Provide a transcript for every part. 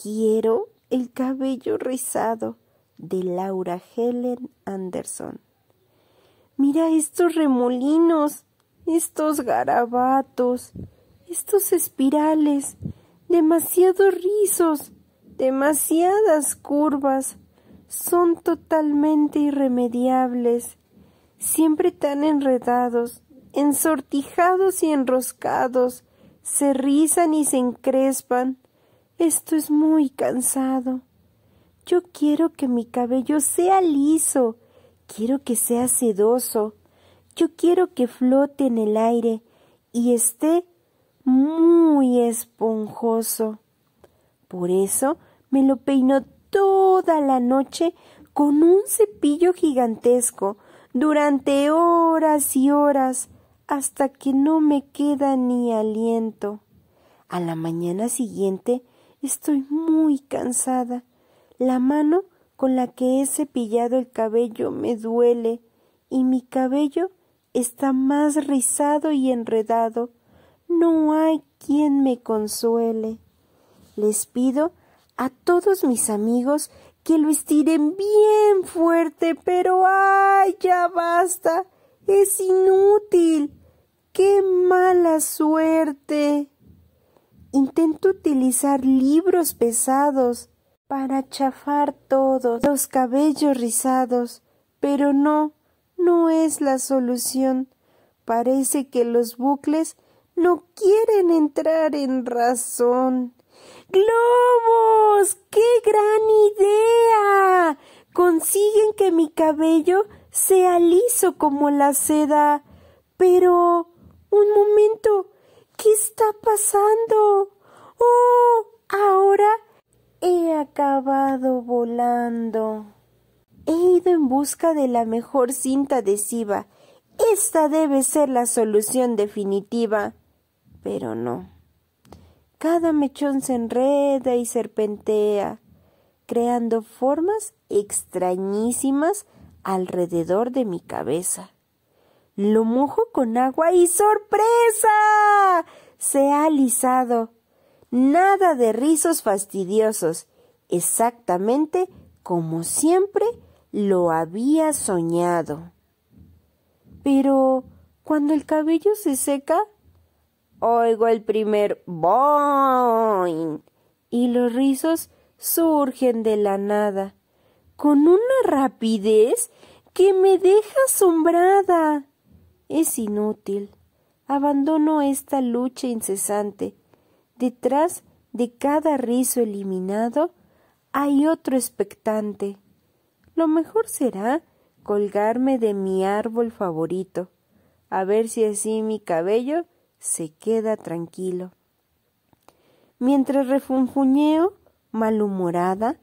quiero el cabello rizado de Laura Helen Anderson. Mira estos remolinos, estos garabatos, estos espirales, demasiados rizos, demasiadas curvas, son totalmente irremediables, siempre tan enredados, ensortijados y enroscados, se rizan y se encrespan, esto es muy cansado. Yo quiero que mi cabello sea liso, quiero que sea sedoso, yo quiero que flote en el aire y esté muy esponjoso. Por eso me lo peino toda la noche con un cepillo gigantesco durante horas y horas hasta que no me queda ni aliento. A la mañana siguiente Estoy muy cansada. La mano con la que he cepillado el cabello me duele y mi cabello está más rizado y enredado. No hay quien me consuele. Les pido a todos mis amigos que lo estiren bien fuerte, pero ¡ay! ya basta. Es inútil. ¡Qué mala suerte! intento utilizar libros pesados para chafar todos los cabellos rizados, pero no, no es la solución. Parece que los bucles no quieren entrar en razón. ¡Globos! ¡Qué gran idea! Consiguen que mi cabello sea liso como la seda. Pero. un momento está pasando? ¡Oh! Ahora he acabado volando. He ido en busca de la mejor cinta adhesiva. Esta debe ser la solución definitiva. Pero no. Cada mechón se enreda y serpentea, creando formas extrañísimas alrededor de mi cabeza. Lo mojo con agua y sorpresa se ha alisado. Nada de rizos fastidiosos, exactamente como siempre lo había soñado. Pero cuando el cabello se seca, oigo el primer boing y los rizos surgen de la nada con una rapidez que me deja asombrada. Es inútil. Abandono esta lucha incesante. Detrás de cada rizo eliminado hay otro expectante. Lo mejor será colgarme de mi árbol favorito, a ver si así mi cabello se queda tranquilo. Mientras refunfuñeo, malhumorada,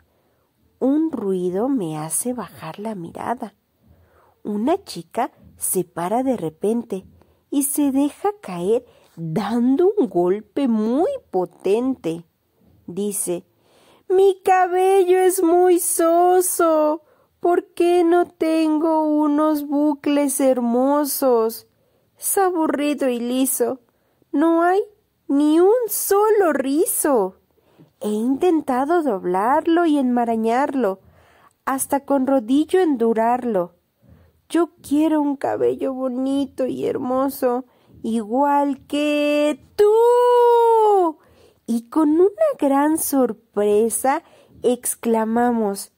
un ruido me hace bajar la mirada. Una chica se para de repente, y se deja caer dando un golpe muy potente. Dice, Mi cabello es muy soso. ¿Por qué no tengo unos bucles hermosos? Es aburrido y liso. No hay ni un solo rizo. He intentado doblarlo y enmarañarlo, hasta con rodillo endurarlo. Yo quiero un cabello bonito y hermoso, igual que tú. Y con una gran sorpresa exclamamos,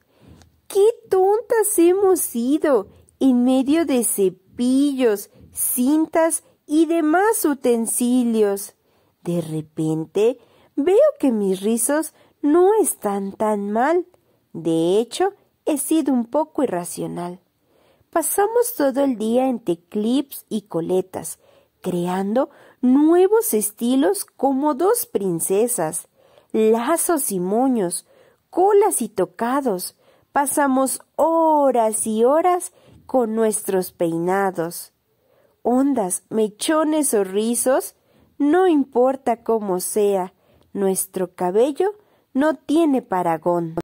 ¡Qué tontas hemos sido! En medio de cepillos, cintas y demás utensilios. De repente veo que mis rizos no están tan mal. De hecho, he sido un poco irracional pasamos todo el día entre clips y coletas, creando nuevos estilos como dos princesas, lazos y moños, colas y tocados. Pasamos horas y horas con nuestros peinados. Ondas, mechones o rizos, no importa cómo sea, nuestro cabello no tiene paragón.